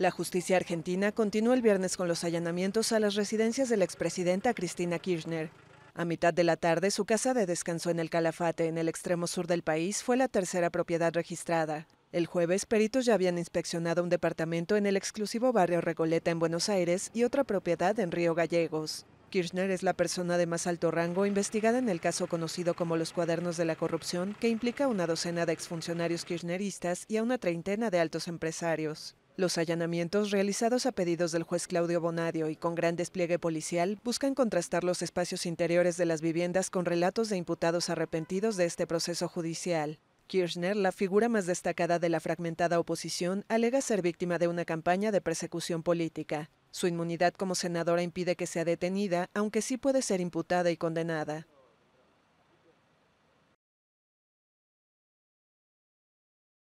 La justicia argentina continuó el viernes con los allanamientos a las residencias de la expresidenta Cristina Kirchner. A mitad de la tarde, su casa de descanso en el Calafate, en el extremo sur del país, fue la tercera propiedad registrada. El jueves, peritos ya habían inspeccionado un departamento en el exclusivo barrio Recoleta en Buenos Aires y otra propiedad en Río Gallegos. Kirchner es la persona de más alto rango investigada en el caso conocido como los cuadernos de la corrupción, que implica a una docena de exfuncionarios kirchneristas y a una treintena de altos empresarios. Los allanamientos realizados a pedidos del juez Claudio Bonadio y con gran despliegue policial buscan contrastar los espacios interiores de las viviendas con relatos de imputados arrepentidos de este proceso judicial. Kirchner, la figura más destacada de la fragmentada oposición, alega ser víctima de una campaña de persecución política. Su inmunidad como senadora impide que sea detenida, aunque sí puede ser imputada y condenada.